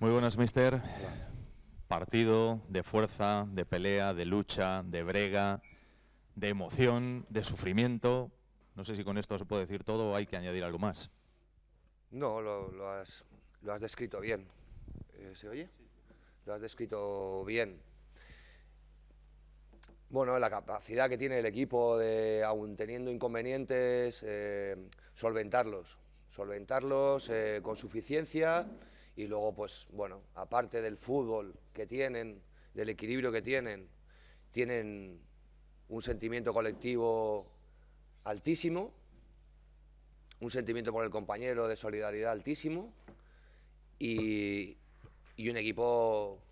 Muy buenas, mister. Partido de fuerza, de pelea, de lucha, de brega, de emoción, de sufrimiento. No sé si con esto se puede decir todo o hay que añadir algo más. No, lo, has, descrito bien. Eh, ¿Se oye? Lo has descrito bien. Bueno, la capacidad que tiene el equipo de, aun teniendo inconvenientes, eh, solventarlos solventarlos eh, con suficiencia y luego, pues bueno, aparte del fútbol que tienen, del equilibrio que tienen, tienen un sentimiento colectivo altísimo, un sentimiento por el compañero de solidaridad altísimo y, un equipo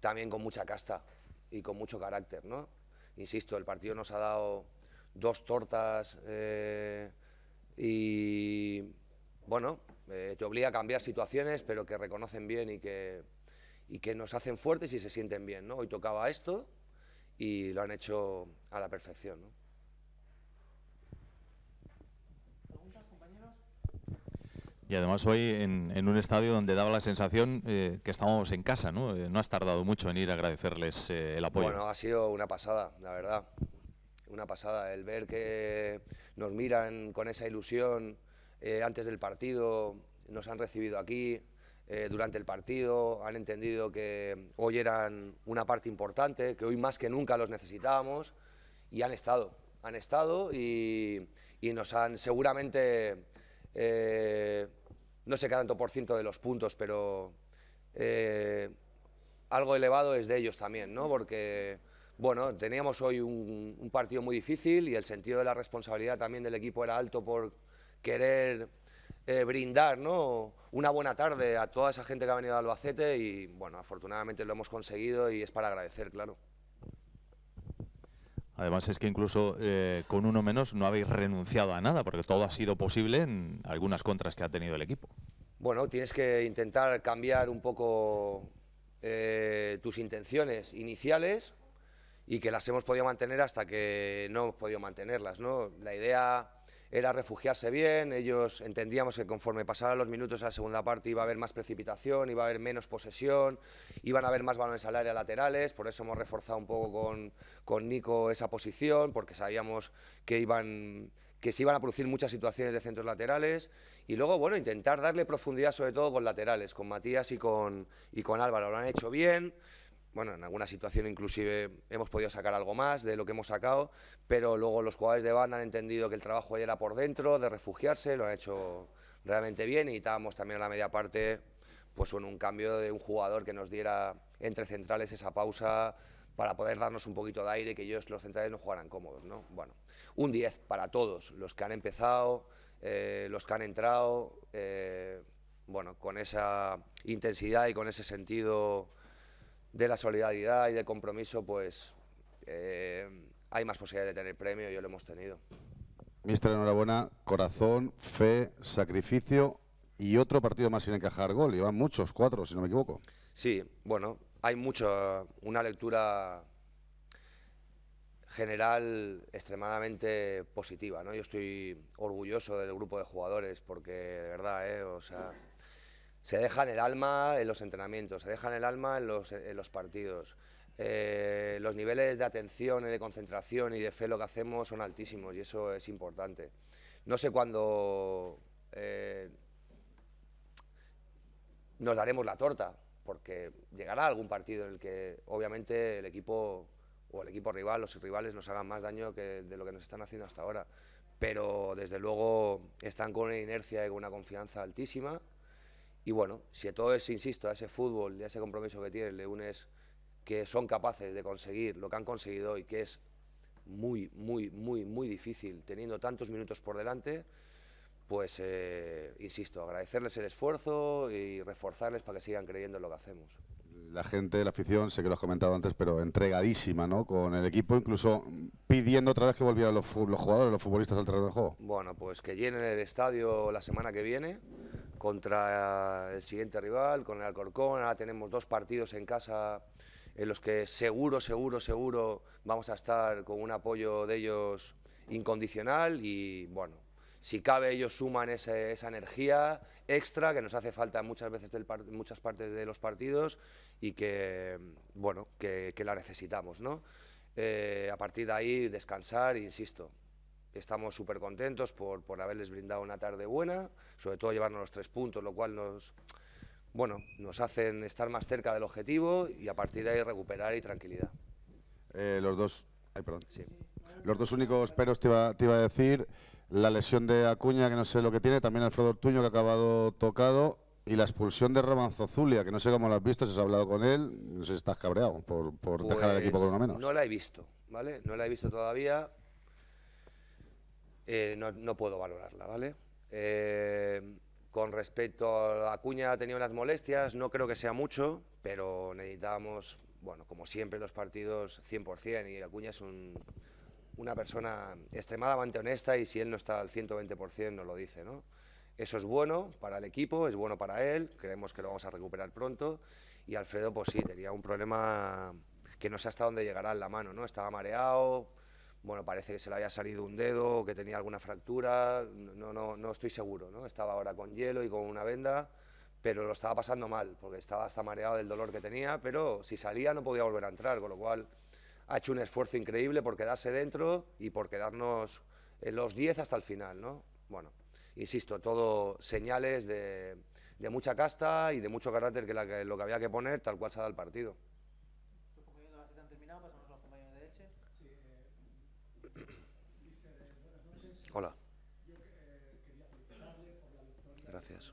también con mucha casta y con mucho carácter, ¿no? Insisto, el partido nos ha dado dos tortas eh, y bueno, eh, te obliga a cambiar situaciones, pero que reconocen bien y que, que nos hacen fuertes y se sienten bien. Hoy tocaba esto y lo han hecho a la perfección. Y además hoy en, un estadio donde daba la sensación eh, que estábamos en casa, eh, ¿no? has tardado mucho en ir a agradecerles el apoyo. Bueno, ha sido una pasada, la verdad. Una pasada el ver que nos miran con esa ilusión eh, antes del partido, nos han recibido aquí, eh, durante el partido, han entendido que hoy eran una parte importante, que hoy más que nunca los necesitábamos y han estado, han estado y, y nos han seguramente, eh, no sé qué tanto por ciento de los puntos, pero eh, algo elevado es de ellos también, ¿no? Porque, bueno, teníamos hoy un, un partido muy difícil y el sentido de la responsabilidad también del equipo era alto por querer eh, brindar ¿no? una buena tarde a toda esa gente que ha venido a Albacete y, bueno, afortunadamente lo hemos conseguido y es para agradecer, claro. Además es que incluso eh, con uno menos no habéis renunciado a nada, porque todo ha sido posible en algunas contras que ha tenido el equipo. Bueno, tienes que intentar cambiar un poco eh, tus intenciones iniciales y que las hemos podido mantener hasta que no hemos podido mantenerlas. ¿no? La idea era refugiarse bien, ellos entendíamos que conforme pasaran los minutos a la segunda parte iba a haber más precipitación, iba a haber menos posesión, iban a haber más balones al área laterales, por eso hemos reforzado un poco con, Nico esa posición, porque sabíamos que iban que se iban a producir muchas situaciones de centros laterales y luego, bueno, intentar darle profundidad sobre todo con laterales, con Matías y con, y con Álvaro. Lo han hecho bien, bueno, en alguna situación inclusive hemos podido sacar algo más de lo que hemos sacado, pero luego los jugadores de banda han entendido que el trabajo era por dentro, de refugiarse, lo han hecho realmente bien y estábamos también a la media parte pues con un cambio de un jugador que nos diera entre centrales esa pausa para poder darnos un poquito de aire, que ellos los centrales no jugaran cómodos, ¿no? Bueno, un 10 para todos, los que han empezado, eh, los que han entrado, eh, bueno, con esa intensidad y con ese sentido de la solidaridad y de compromiso, pues eh, hay más posibilidades de tener premio y yo lo hemos tenido. Mister, enhorabuena. Corazón, fe, sacrificio y otro partido más sin encajar gol. Y muchos, cuatro, si no me equivoco. Sí, bueno, hay mucho, una lectura general extremadamente positiva. ¿no? Yo estoy orgulloso del grupo de jugadores porque, de verdad, ¿eh? o sea, se dejan el alma en los entrenamientos, se dejan el alma en los, partidos. Eh, los niveles de atención y de concentración y de fe lo que hacemos son altísimos y eso es importante. No sé cuándo eh, nos daremos la torta, porque llegará algún partido en el que obviamente el equipo o el equipo rival, los rivales nos hagan más daño de lo que nos están haciendo hasta ahora. Pero desde luego están con una inercia y con una confianza altísima y bueno, si a todo eso, insisto, a ese fútbol y a ese compromiso que tienen, le unes que son capaces de conseguir lo que han conseguido hoy, que es muy, muy, muy, muy difícil, teniendo tantos minutos por delante, pues, eh, insisto, agradecerles el esfuerzo y reforzarles para que sigan creyendo en lo que hacemos. La gente, la afición, sé que lo has comentado antes, pero entregadísima, ¿no? Con el equipo, incluso pidiendo otra vez que volvieran los, los jugadores, los futbolistas al terreno de juego. Bueno, pues que llenen el estadio la semana que viene contra el siguiente rival, con el Alcorcón. Ahora tenemos dos partidos en casa en los que seguro, seguro, seguro vamos a estar con un apoyo de ellos incondicional y bueno, si cabe ellos suman esa energía extra que nos hace falta muchas veces en muchas partes de los partidos y que bueno que, la necesitamos no eh, a partir de ahí descansar insisto Estamos súper contentos por, por, haberles brindado una tarde buena, sobre todo llevarnos los tres puntos, lo cual nos, bueno, nos hacen estar más cerca del objetivo y a partir de ahí recuperar y tranquilidad. Eh, los dos, ay, perdón. Los dos únicos peros te iba, iba a decir, la lesión de Acuña, que no sé lo que tiene, también Alfredo Ortuño, que ha acabado tocado, y la expulsión de Romanzo Zulia, que no sé cómo lo has visto, si has hablado con él, no sé si estás cabreado por, por dejar al pues equipo por lo menos. No la he visto, ¿vale? No la he visto todavía. Eh, no, puedo valorarla, ¿vale? Eh, con respecto a cuña ha tenido unas molestias, no creo que sea mucho, pero necesitábamos, bueno, como siempre los partidos 100% y Acuña es una persona extremadamente honesta y si él no está al 120% nos lo dice, ¿no? Eso es bueno para el equipo, es bueno para él, creemos que lo vamos a recuperar pronto y Alfredo pues sí, tenía un problema que no sé hasta dónde llegará en la mano, ¿no? Estaba mareado, bueno, parece que se le había salido un dedo, que tenía alguna fractura, no, no, no estoy seguro, ¿no? Estaba ahora con hielo y con una venda, pero lo estaba pasando mal, porque estaba hasta mareado del dolor que tenía, pero si salía no podía volver a entrar, con lo cual ha hecho un esfuerzo increíble por quedarse dentro y por quedarnos los 10 hasta el final, ¿no? Bueno, insisto, todo señales de, mucha casta y de mucho carácter que, que lo que había que poner, tal cual se dado el partido. Hola. Gracias.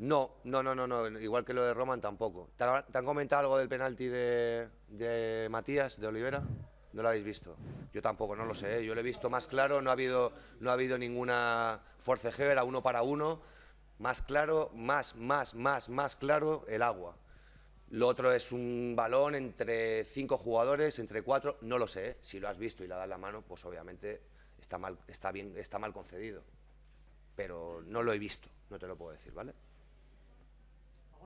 No, no, no, no, no, igual que lo de Roman tampoco. ¿Te han comentado algo del penalti de, de Matías, de Olivera? No lo habéis visto. Yo tampoco, no lo sé. ¿eh? Yo lo he visto más claro, no ha habido, no ha habido ninguna forcejeo, era uno para uno. Más claro, más, más, más, más claro el agua. Lo otro es un balón entre cinco jugadores, entre cuatro, no lo sé. Si lo has visto y la das la mano, pues obviamente está mal, está bien, está mal concedido. Pero no lo he visto, no te lo puedo decir, ¿vale?